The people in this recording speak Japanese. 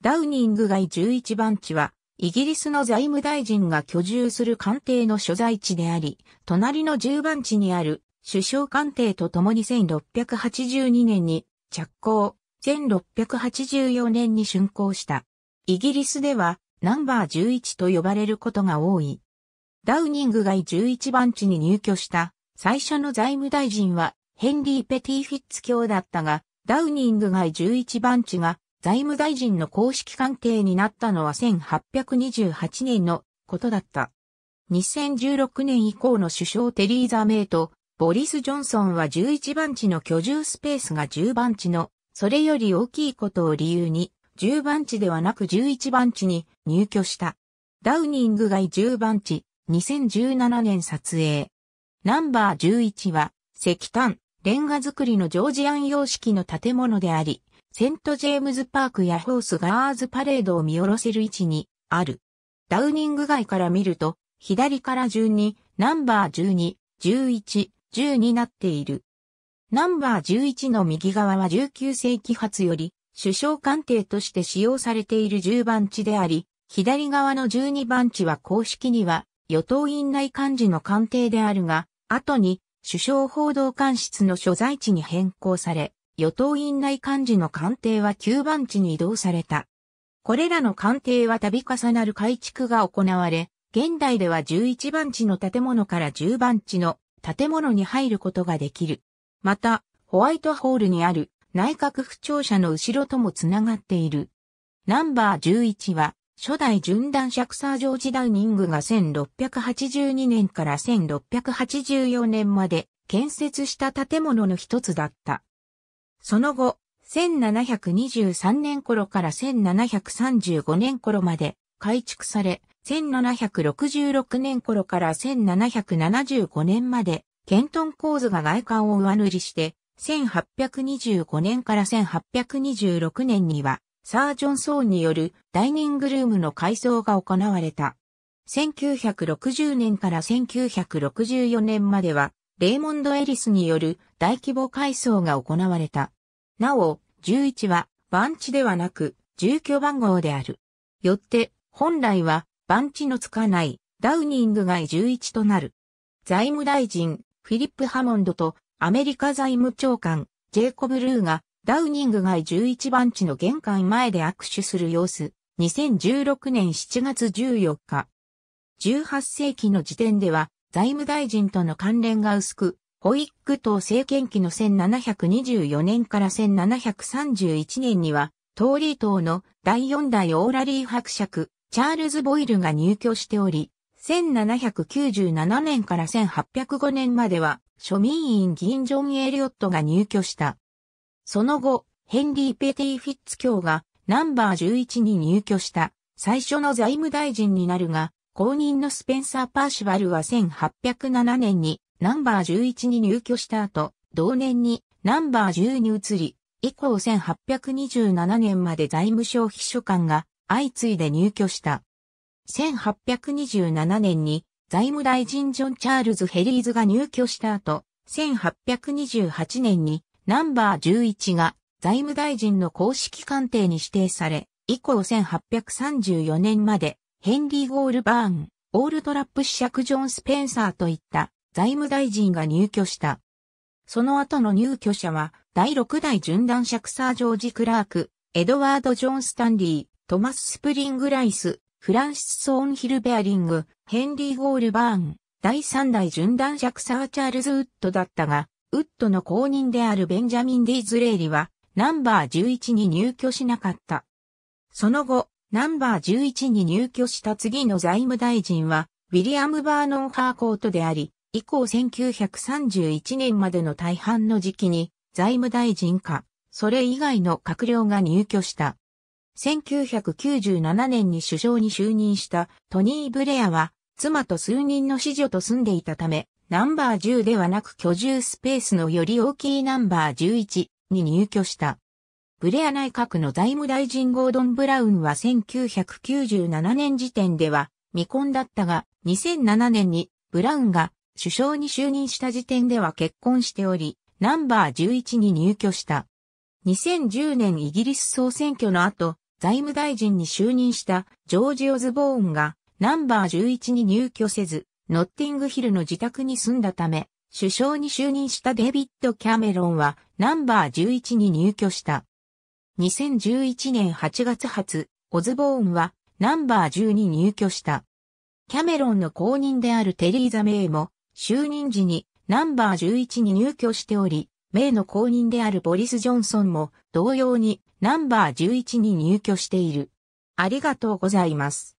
ダウニング街11番地は、イギリスの財務大臣が居住する官邸の所在地であり、隣の10番地にある首相官邸と共に1682年に着工、1684年に竣工した。イギリスではナンバー11と呼ばれることが多い。ダウニング街11番地に入居した最初の財務大臣はヘンリー・ペティ・フィッツ卿だったが、ダウニング街11番地が財務大臣の公式官邸になったのは1828年のことだった。2016年以降の首相テリーザ・メイと、ボリス・ジョンソンは11番地の居住スペースが10番地の、それより大きいことを理由に、10番地ではなく11番地に入居した。ダウニング街10番地、2017年撮影。ナンバー11は、石炭、レンガ造りのジョージアン様式の建物であり、セントジェームズパークやホースガーズパレードを見下ろせる位置にある。ダウニング街から見ると、左から順にナンバー12、11、10になっている。ナンバー11の右側は19世紀発より、首相官邸として使用されている10番地であり、左側の12番地は公式には、与党院内幹事の官邸であるが、後に首相報道官室の所在地に変更され、与党院内幹事の官邸は9番地に移動された。これらの官邸は度重なる改築が行われ、現代では11番地の建物から10番地の建物に入ることができる。また、ホワイトホールにある内閣府庁舎の後ろともつながっている。ナンバー11は初代順男爵サージョージ・ダウニングが1682年から1684年まで建設した建物の一つだった。その後、1723年頃から1735年頃まで改築され、1766年頃から1775年まで、ケントン構図が外観を上塗りして、1825年から1826年には、サー・ジョン・ソーンによるダイニングルームの改装が行われた。1960年から1964年までは、レイモンド・エリスによる大規模改装が行われた。なお、11は番地ではなく住居番号である。よって、本来は番地のつかないダウニングが11となる。財務大臣、フィリップ・ハモンドとアメリカ財務長官、ジェイコブ・ルーがダウニング街11番地の玄関前で握手する様子、2016年7月14日。18世紀の時点では、財務大臣との関連が薄く、ホイック党政権期の1724年から1731年には、トーリー党の第4代オーラリー伯爵、チャールズ・ボイルが入居しており、1797年から1805年までは、庶民院議員ジョン・エリオットが入居した。その後、ヘンリー・ペティ・フィッツ卿がナンバー11に入居した最初の財務大臣になるが、後任のスペンサー・パーシバルは1807年にナンバー11に入居した後、同年にナンバー10に移り、以降1827年まで財務省秘書官が相次いで入居した。1827年に財務大臣ジョン・チャールズ・ヘリーズが入居した後、1828年にナンバー11が財務大臣の公式官邸に指定され、以降1834年までヘンリー・ゴールバーン、オールトラップャク・ジョン・スペンサーといった財務大臣が入居した。その後の入居者は、第6代準男クサージョージ・クラーク、エドワード・ジョン・スタンリー、トマス・スプリング・ライス、フランシス・ソーン・ヒルベアリング、ヘンリー・ゴールバーン、第3代準男クサー・チャールズ・ウッドだったが、ウッドの後任であるベンジャミン・ディズレイリは、ナンバー11に入居しなかった。その後、ナンバー11に入居した次の財務大臣は、ウィリアム・バーノン・ハーコートであり、以降1931年までの大半の時期に、財務大臣か、それ以外の閣僚が入居した。1997年に首相に就任したトニー・ブレアは、妻と数人の子女と住んでいたため、ナンバー10ではなく居住スペースのより大きいナンバー11に入居した。ブレア内閣の財務大臣ゴードン・ブラウンは1997年時点では未婚だったが、2007年にブラウンが首相に就任した時点では結婚しており、ナンバー11に入居した。2010年イギリス総選挙の後、財務大臣に就任したジョージ・オズボーンがナンバー11に入居せず、ノッティングヒルの自宅に住んだため、首相に就任したデビッド・キャメロンはナンバー11に入居した。2011年8月初、オズボーンはナンバー10に入居した。キャメロンの後任であるテリーザ・メイも就任時にナンバー11に入居しており、メイの後任であるボリス・ジョンソンも同様にナンバー11に入居している。ありがとうございます。